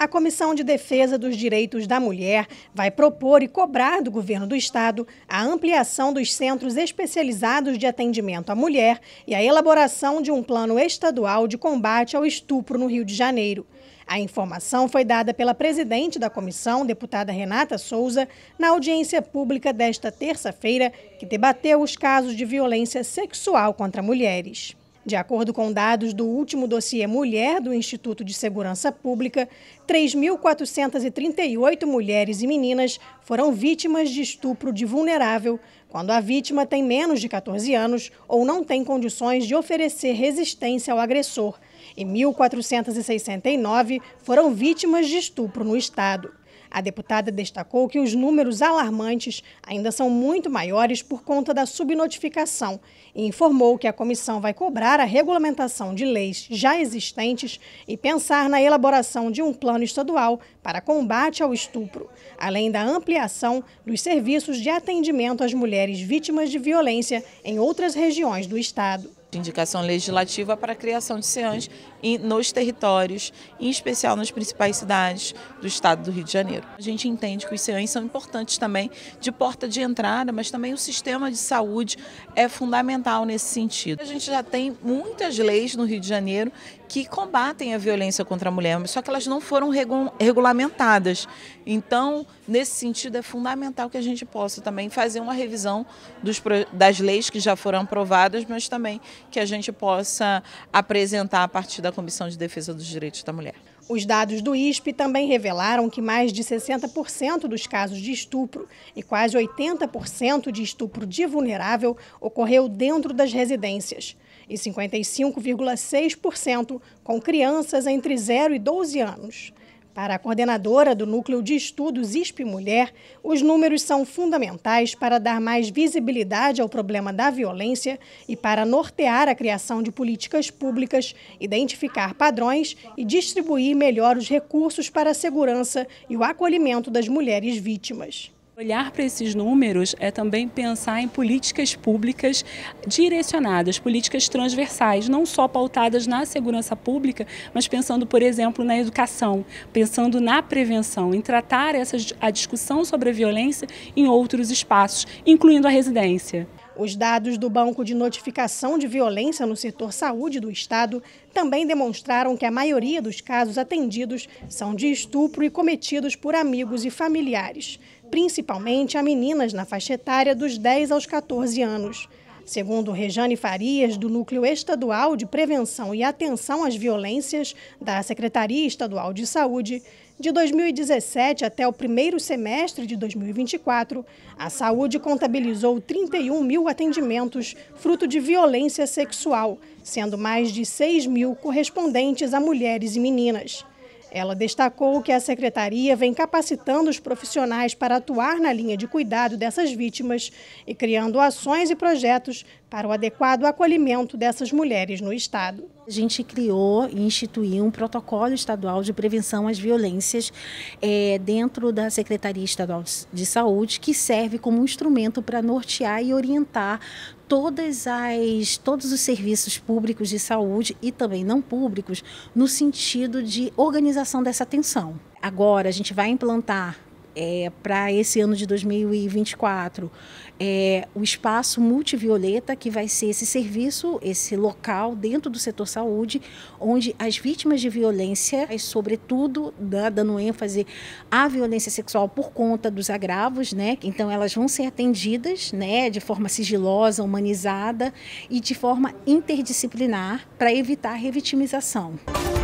A Comissão de Defesa dos Direitos da Mulher vai propor e cobrar do governo do estado a ampliação dos centros especializados de atendimento à mulher e a elaboração de um plano estadual de combate ao estupro no Rio de Janeiro. A informação foi dada pela presidente da comissão, deputada Renata Souza, na audiência pública desta terça-feira, que debateu os casos de violência sexual contra mulheres. De acordo com dados do último dossiê Mulher do Instituto de Segurança Pública, 3.438 mulheres e meninas foram vítimas de estupro de vulnerável quando a vítima tem menos de 14 anos ou não tem condições de oferecer resistência ao agressor, e 1.469 foram vítimas de estupro no Estado. A deputada destacou que os números alarmantes ainda são muito maiores por conta da subnotificação e informou que a comissão vai cobrar a regulamentação de leis já existentes e pensar na elaboração de um plano estadual para combate ao estupro, além da ampliação dos serviços de atendimento às mulheres vítimas de violência em outras regiões do Estado indicação legislativa para a criação de CEANs nos territórios, em especial nas principais cidades do estado do Rio de Janeiro. A gente entende que os CEANs são importantes também de porta de entrada, mas também o sistema de saúde é fundamental nesse sentido. A gente já tem muitas leis no Rio de Janeiro que combatem a violência contra a mulher, só que elas não foram regulamentadas. Então, nesse sentido, é fundamental que a gente possa também fazer uma revisão dos, das leis que já foram aprovadas, mas também que a gente possa apresentar a partir da da Comissão de Defesa dos Direitos da Mulher. Os dados do ISP também revelaram que mais de 60% dos casos de estupro e quase 80% de estupro de vulnerável ocorreu dentro das residências e 55,6% com crianças entre 0 e 12 anos. Para a coordenadora do Núcleo de Estudos ISP Mulher, os números são fundamentais para dar mais visibilidade ao problema da violência e para nortear a criação de políticas públicas, identificar padrões e distribuir melhor os recursos para a segurança e o acolhimento das mulheres vítimas. Olhar para esses números é também pensar em políticas públicas direcionadas, políticas transversais, não só pautadas na segurança pública, mas pensando, por exemplo, na educação, pensando na prevenção, em tratar essa, a discussão sobre a violência em outros espaços, incluindo a residência. Os dados do Banco de Notificação de Violência no Setor Saúde do Estado também demonstraram que a maioria dos casos atendidos são de estupro e cometidos por amigos e familiares, principalmente a meninas na faixa etária dos 10 aos 14 anos. Segundo Rejane Farias, do Núcleo Estadual de Prevenção e Atenção às Violências da Secretaria Estadual de Saúde, de 2017 até o primeiro semestre de 2024, a saúde contabilizou 31 mil atendimentos fruto de violência sexual, sendo mais de 6 mil correspondentes a mulheres e meninas. Ela destacou que a secretaria vem capacitando os profissionais para atuar na linha de cuidado dessas vítimas e criando ações e projetos para o adequado acolhimento dessas mulheres no Estado. A gente criou e instituiu um protocolo estadual de prevenção às violências é, dentro da Secretaria Estadual de Saúde, que serve como instrumento para nortear e orientar todas as todos os serviços públicos de saúde e também não públicos no sentido de organização dessa atenção. Agora a gente vai implantar é, para esse ano de 2024 é, o espaço multivioleta, que vai ser esse serviço, esse local dentro do setor saúde, onde as vítimas de violência, sobretudo da, dando ênfase à violência sexual por conta dos agravos, né? Então elas vão ser atendidas, né, de forma sigilosa, humanizada e de forma interdisciplinar para evitar a revitimização.